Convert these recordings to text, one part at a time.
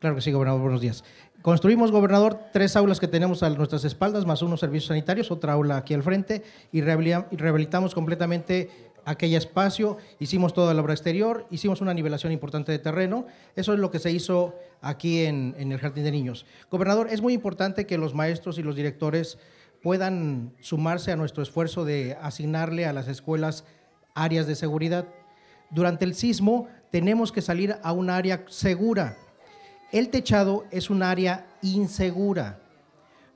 Claro que sí, gobernador, buenos días. Construimos, gobernador, tres aulas que tenemos a nuestras espaldas, más unos servicios sanitarios, otra aula aquí al frente, y rehabilitamos completamente aquel espacio, hicimos toda la obra exterior, hicimos una nivelación importante de terreno, eso es lo que se hizo aquí en, el Jardín de Niños. Gobernador, es muy importante que los maestros y los directores puedan sumarse a nuestro esfuerzo de asignarle a las escuelas áreas de seguridad. Durante el sismo tenemos que salir a un área segura el techado es un área insegura,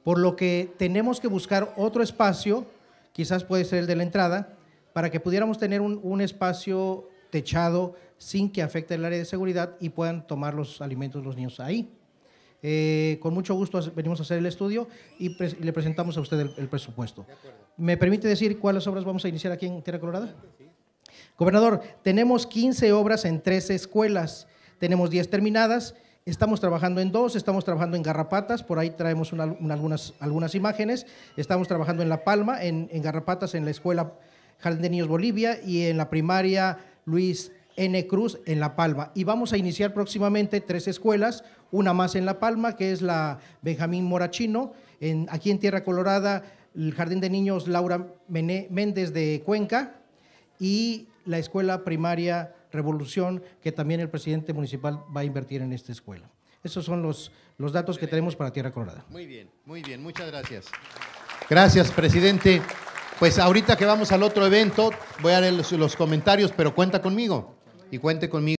por lo que tenemos que buscar otro espacio, quizás puede ser el de la entrada, para que pudiéramos tener un, espacio techado sin que afecte el área de seguridad y puedan tomar los alimentos los niños ahí. Eh, con mucho gusto venimos a hacer el estudio y le presentamos a usted el, presupuesto. ¿Me permite decir cuáles obras vamos a iniciar aquí en Tierra Colorada? Gobernador, tenemos 15 obras en 13 escuelas. Tenemos 10 terminadas Estamos trabajando en dos, estamos trabajando en Garrapatas, por ahí traemos algunas, algunas imágenes, estamos trabajando en La Palma, en, Garrapatas, en la Escuela Jardín de Niños Bolivia y en la primaria Luis N. Cruz en La Palma. Y vamos a iniciar próximamente tres escuelas, una más en La Palma, que es la Benjamín Morachino, aquí en Tierra Colorada, el Jardín de Niños Laura Méndez de Cuenca y la escuela primaria revolución que también el presidente municipal va a invertir en esta escuela. Esos son los, los datos que tenemos para Tierra Colorada. Muy bien, muy bien, muchas gracias. Gracias, presidente. Pues ahorita que vamos al otro evento, voy a leer los, los comentarios, pero cuenta conmigo y cuente conmigo.